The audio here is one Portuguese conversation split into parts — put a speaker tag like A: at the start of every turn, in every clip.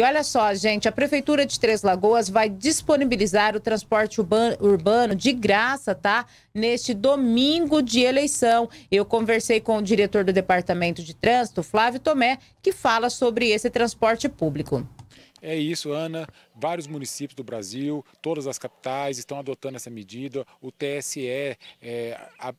A: E olha só, gente, a Prefeitura de Três Lagoas vai disponibilizar o transporte urbano de graça, tá? Neste domingo de eleição. Eu conversei com o diretor do Departamento de Trânsito, Flávio Tomé, que fala sobre esse transporte público.
B: É isso, Ana. Vários municípios do Brasil, todas as capitais estão adotando essa medida. O TSE é, a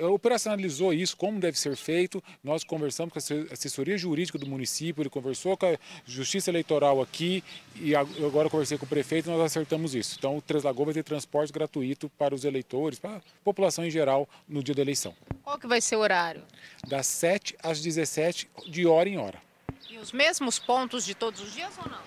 B: operacionalizou isso, como deve ser feito. Nós conversamos com a assessoria jurídica do município, ele conversou com a Justiça Eleitoral aqui e agora conversei com o prefeito e nós acertamos isso. Então, o Três Lagoas vai ter transporte gratuito para os eleitores, para a população em geral, no dia da eleição.
A: Qual que vai ser o horário?
B: Das 7 às 17, de hora em hora.
A: E os mesmos pontos de todos os dias ou não?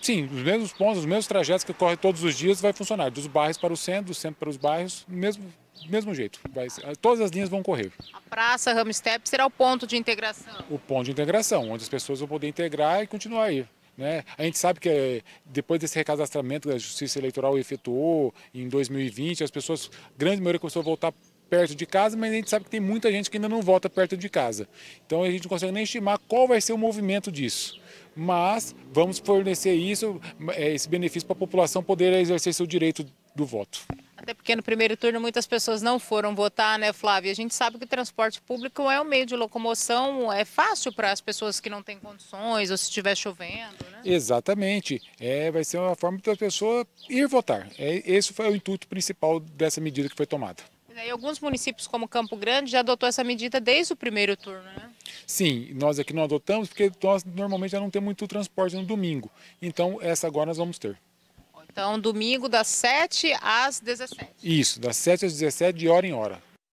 B: Sim, os mesmos pontos, os mesmos trajetos que ocorrem todos os dias vai funcionar. Dos bairros para o centro, do centro para os bairros, mesmo do mesmo jeito. Vai, todas as linhas vão correr. A
A: praça Ramstep será o ponto de integração?
B: O ponto de integração, onde as pessoas vão poder integrar e continuar aí. Né? A gente sabe que eh, depois desse recadastramento que a Justiça Eleitoral efetuou em 2020, as pessoas, grande maioria começou a voltar perto de casa, mas a gente sabe que tem muita gente que ainda não volta perto de casa. Então a gente não consegue nem estimar qual vai ser o movimento disso. Mas vamos fornecer isso, eh, esse benefício para a população poder exercer seu direito do voto.
A: Até porque no primeiro turno muitas pessoas não foram votar, né, Flávia? A gente sabe que o transporte público é um meio de locomoção, é fácil para as pessoas que não têm condições ou se estiver chovendo,
B: né? Exatamente. É, vai ser uma forma para a pessoa ir votar. É, esse foi o intuito principal dessa medida que foi tomada.
A: E alguns municípios como Campo Grande já adotou essa medida desde o primeiro turno, né?
B: Sim, nós aqui não adotamos porque nós normalmente já não temos muito transporte no domingo. Então essa agora nós vamos ter.
A: Então, domingo das 7 às 17.
B: Isso, das 7 às 17, de hora em hora.